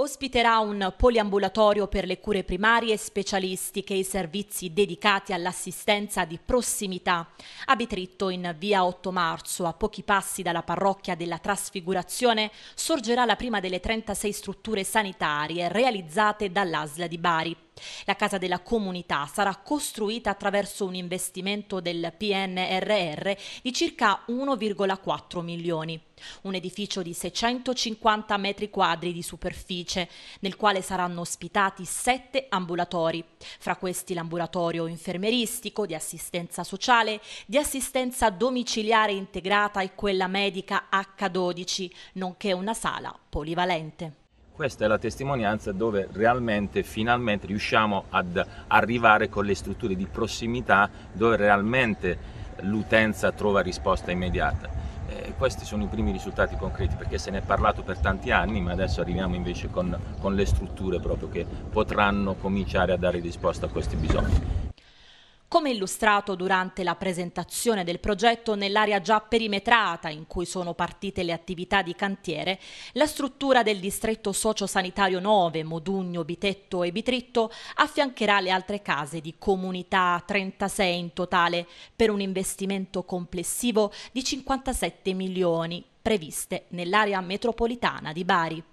Ospiterà un poliambulatorio per le cure primarie specialistiche e i servizi dedicati all'assistenza di prossimità a Bitritto in via 8 marzo, a pochi passi dalla parrocchia della Trasfigurazione, sorgerà la prima delle 36 strutture sanitarie realizzate dall'ASLA di Bari. La Casa della Comunità sarà costruita attraverso un investimento del PNRR di circa 1,4 milioni. Un edificio di 650 metri quadri di superficie, nel quale saranno ospitati sette ambulatori, fra questi l'ambulatorio infermeristico, di assistenza sociale, di assistenza domiciliare integrata e quella medica H12, nonché una sala polivalente. Questa è la testimonianza dove realmente, finalmente riusciamo ad arrivare con le strutture di prossimità dove realmente l'utenza trova risposta immediata. Eh, questi sono i primi risultati concreti perché se ne è parlato per tanti anni ma adesso arriviamo invece con, con le strutture proprio che potranno cominciare a dare risposta a questi bisogni. Come illustrato durante la presentazione del progetto nell'area già perimetrata in cui sono partite le attività di cantiere, la struttura del distretto sociosanitario 9, Modugno, Bitetto e Bitritto affiancherà le altre case di comunità 36 in totale per un investimento complessivo di 57 milioni previste nell'area metropolitana di Bari.